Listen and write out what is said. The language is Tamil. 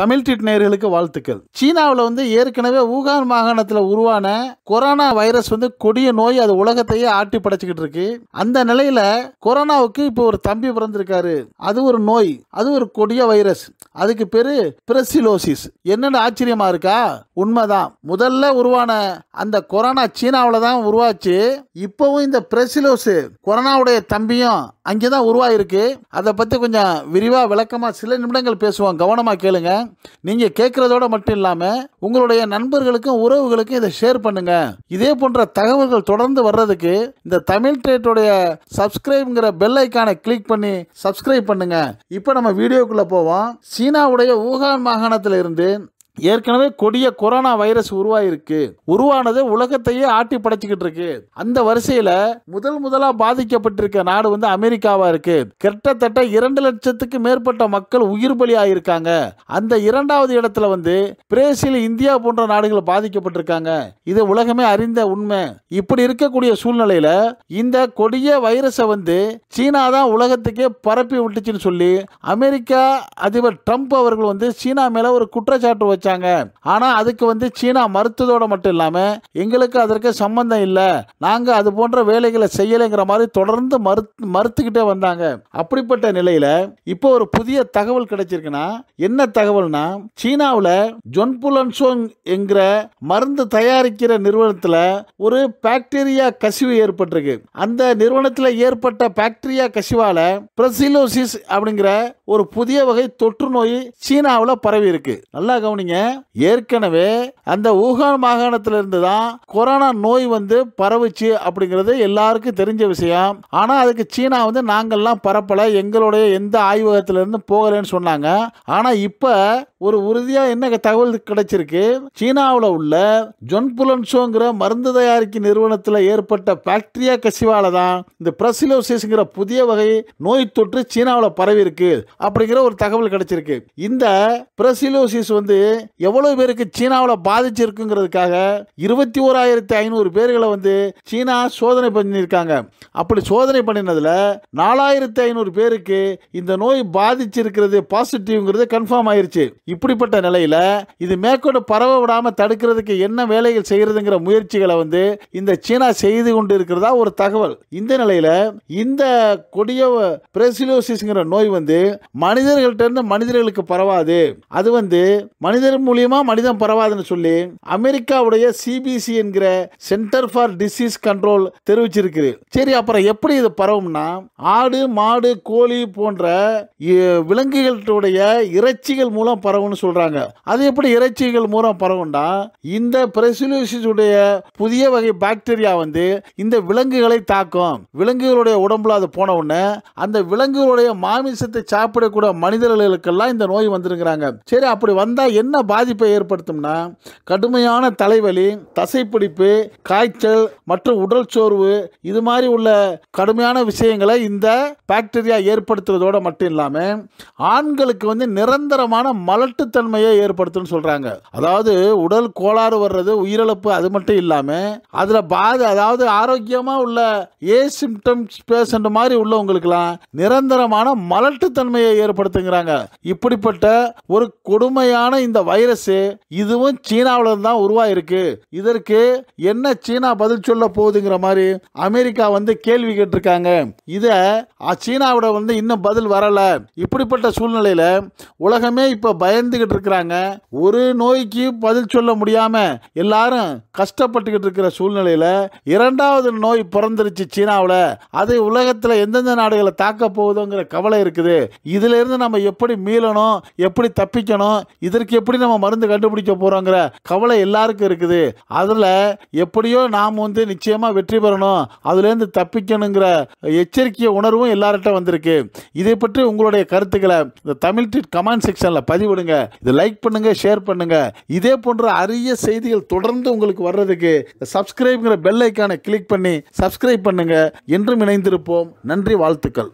தமிழ் டிட் நேர்களுக்கு வாழ்த்துக்கள் சீனாவில் வந்து ஏற்கனவே ஊகான் மாகாணத்தில் உருவான கொரோனா வைரஸ் வந்து கொடிய நோய் அது உலகத்தையே ஆட்டி படைச்சிக்கிட்டு இருக்கு அந்த நிலையில கொரோனாவுக்கு இப்போ ஒரு தம்பி பிறந்திருக்காரு அது ஒரு நோய் அது ஒரு கொடிய வைரஸ் அதுக்கு பேரு பிரசிலோசிஸ் என்னென்னு ஆச்சரியமா இருக்கா உண்மைதான் முதல்ல உருவான அந்த கொரோனா சீனாவில் தான் உருவாச்சு இப்போவும் இந்த பிரசிலோசு கொரோனாவுடைய தம்பியும் அங்கே தான் உருவாயிருக்கு அதை பற்றி கொஞ்சம் விரிவாக விளக்கமாக சில நிமிடங்கள் பேசுவோம் கவனமாக கேளுங்க நீங்கள் கேட்குறதோட மட்டும் இல்லாமல் உங்களுடைய நண்பர்களுக்கும் உறவுகளுக்கும் இதை ஷேர் பண்ணுங்க இதே போன்ற தகவல்கள் தொடர்ந்து வர்றதுக்கு இந்த தமிழ் டேட்டோடைய சப்ஸ்கிரைப்ங்கிற பெல் ஐக்கானை கிளிக் பண்ணி சப்ஸ்கிரைப் பண்ணுங்க இப்போ நம்ம வீடியோக்குள்ளே போவோம் சீனாவுடைய ஊகான் மாகாணத்தில் இருந்து ஏற்கனவே கொடிய கொரோனா வைரஸ் உருவாயிருக்கு உருவானது உலகத்தையே ஆட்டி படைச்சுக்கிட்டு இருக்கு அந்த வரிசையில முதல் முதலா பாதிக்கப்பட்டிருக்க நாடு வந்து அமெரிக்காவா இருக்கு கிட்டத்தட்ட இரண்டு லட்சத்துக்கு மேற்பட்ட மக்கள் உயிர் பலி ஆயிருக்காங்க அந்த இரண்டாவது இடத்துல வந்து பிரேசில் இந்தியா போன்ற நாடுகள் பாதிக்கப்பட்டிருக்காங்க இது உலகமே அறிந்த உண்மை இப்படி இருக்கக்கூடிய சூழ்நிலையில இந்த கொடிய வைரஸை வந்து சீனா தான் உலகத்துக்கே பரப்பி விட்டுச்சுன்னு சொல்லி அமெரிக்கா அதிபர் ட்ரம்ப் அவர்கள் வந்து சீனா மேல ஒரு குற்றச்சாட்டு வச்சாங்க ஆரம்பிச்சாங்க ஆனா அதுக்கு வந்து சீனா மறுத்ததோட மட்டும் இல்லாம எங்களுக்கு அதற்கு சம்பந்தம் இல்ல நாங்க அது போன்ற வேலைகளை செய்யலைங்கிற மாதிரி தொடர்ந்து மறு மறுத்துக்கிட்டே வந்தாங்க அப்படிப்பட்ட நிலையில இப்போ ஒரு புதிய தகவல் கிடைச்சிருக்குன்னா என்ன தகவல்னா சீனாவில் ஜொன்புலன்சோங் என்கிற மருந்து தயாரிக்கிற நிறுவனத்தில் ஒரு பாக்டீரியா கசிவு ஏற்பட்டிருக்கு அந்த நிறுவனத்தில் ஏற்பட்ட பாக்டீரியா கசிவால பிரசிலோசிஸ் அப்படிங்கிற ஒரு புதிய வகை தொற்று நோய் சீனாவில் பரவி இருக்கு நல்லா கவனிங்க ஏற்கனவே அந்த ஊகான் மாகாணத்திலிருந்து தான் கொரோனா நோய் வந்து பரவுச்சு அப்படிங்கிறது எல்லாருக்கும் தெரிஞ்ச விஷயம் ஆனால் அதுக்கு சீனா வந்து நாங்கள்லாம் பரப்பலை எங்களுடைய எந்த ஆய்வகத்திலிருந்து போகலைன்னு சொன்னாங்க ஆனால் இப்போ ஒரு உறுதியாக என்ன தகவல் கிடைச்சிருக்கு சீனாவில் உள்ள ஜொன்புலன்சோங்கிற மருந்து தயாரிக்க நிறுவனத்தில் ஏற்பட்ட பாக்டீரியா கசிவால தான் இந்த பிரசிலோசிஸ்ங்கிற புதிய வகை நோய் தொற்று சீனாவில் பரவி இருக்கு அப்படிங்கிற ஒரு தகவல் கிடைச்சிருக்கு இந்த பிரசிலோசிஸ் வந்து எவ்வளவு பேருக்கு சீனாவில் பாதிச்சிருக்குங்கிறதுக்காக இருபத்தி ஓராயிரத்தி ஐநூறு பேர்களை வந்து சீனா சோதனை பண்ணியிருக்காங்க அப்படி சோதனை பண்ணினதில் நாலாயிரத்தி ஐநூறு பேருக்கு இந்த நோய் பாதிச்சிருக்கிறது பாசிட்டிவ்ங்கிறது கன்ஃபார்ம் ஆயிருச்சு இப்படிப்பட்ட நிலையில் இது மேற்கொண்டு பரவ விடாமல் தடுக்கிறதுக்கு என்ன வேலைகள் செய்கிறதுங்கிற முயற்சிகளை வந்து இந்த சீனா செய்து கொண்டு இருக்கிறதா ஒரு தகவல் இந்த நிலையில் இந்த கொடிய பிரசிலோசிஸ்ங்கிற நோய் வந்து மனிதர்கள்ட்ட இருந்து மனிதர்களுக்கு பரவாது அது வந்து மனித மனிதன் மூலியமா மனிதன் பரவாதுன்னு சொல்லி அமெரிக்காவுடைய சிபிசி என்கிற சென்டர் ஃபார் டிசீஸ் கண்ட்ரோல் தெரிவிச்சிருக்கு சரி அப்புறம் எப்படி இது பரவும்னா ஆடு மாடு கோழி போன்ற விலங்குகளுடைய இறைச்சிகள் மூலம் பரவும்னு சொல்றாங்க அது எப்படி இறைச்சிகள் மூலம் பரவும்னா இந்த பிரசிலோசிஸுடைய புதிய வகை பாக்டீரியா வந்து இந்த விலங்குகளை தாக்கும் விலங்குகளுடைய உடம்புல அது போன உடனே அந்த விலங்குகளுடைய மாமிசத்தை சாப்பிடக்கூடிய மனிதர்களுக்கெல்லாம் இந்த நோய் வந்துருங்கிறாங்க சரி அப்படி வந்தா என்ன என்ன பாதிப்பை ஏற்படுத்தும்னா கடுமையான தலைவலி தசைப்பிடிப்பு காய்ச்சல் மற்றும் உடல் சோர்வு இது மாதிரி உள்ள கடுமையான விஷயங்களை இந்த பாக்டீரியா ஏற்படுத்துறதோடு மட்டும் இல்லாமல் ஆண்களுக்கு வந்து நிரந்தரமான மலட்டுத்தன்மையை ஏற்படுத்தும்னு சொல்கிறாங்க அதாவது உடல் கோளாறு வர்றது உயிரிழப்பு அது மட்டும் இல்லாமல் அதில் பாதி அதாவது ஆரோக்கியமாக உள்ள ஏ சிம்டம்ஸ் பேஷண்ட் மாதிரி உள்ளவங்களுக்கெல்லாம் நிரந்தரமான மலட்டுத்தன்மையை ஏற்படுத்துங்கிறாங்க இப்படிப்பட்ட ஒரு கொடுமையான இந்த வைரஸ் இதுவும் சீனாவில தான் உருவாயிருக்கு இதற்கு என்ன சீனா பதில் சொல்ல போகுதுங்கிற மாதிரி அமெரிக்கா வந்து கேள்வி கேட்டிருக்காங்க இதை சீனாவோட வந்து இன்னும் பதில் வரல இப்படிப்பட்ட சூழ்நிலையில உலகமே இப்ப பயந்துகிட்டு இருக்கிறாங்க ஒரு நோய்க்கு பதில் சொல்ல முடியாம எல்லாரும் கஷ்டப்பட்டுக்கிட்டு இருக்கிற சூழ்நிலையில இரண்டாவது நோய் பிறந்துருச்சு சீனாவில் அது உலகத்தில் எந்தெந்த நாடுகளை தாக்க போகுதுங்கிற கவலை இருக்குது இதுல இருந்து நம்ம எப்படி மீளணும் எப்படி தப்பிக்கணும் இதற்கு எப்படி நம்ம மருந்து கண்டுபிடிக்க போகிறோங்கிற கவலை எல்லாருக்கும் இருக்குது அதில் எப்படியோ நாம் வந்து நிச்சயமாக வெற்றி பெறணும் அதுலேருந்து தப்பிக்கணுங்கிற எச்சரிக்கை உணர்வும் எல்லார்ட்ட வந்திருக்கு இதை பற்றி உங்களுடைய கருத்துக்களை இந்த தமிழ் ட்ரீட் கமெண்ட் செக்ஷனில் பதிவிடுங்க இதை லைக் பண்ணுங்கள் ஷேர் பண்ணுங்கள் இதே போன்ற அரிய செய்திகள் தொடர்ந்து உங்களுக்கு வர்றதுக்கு சப்ஸ்கிரைப்ங்கிற பெல் ஐக்கானை கிளிக் பண்ணி சப்ஸ்கிரைப் பண்ணுங்கள் என்றும் இணைந்திருப்போம் நன்றி வாழ்த்துக்கள்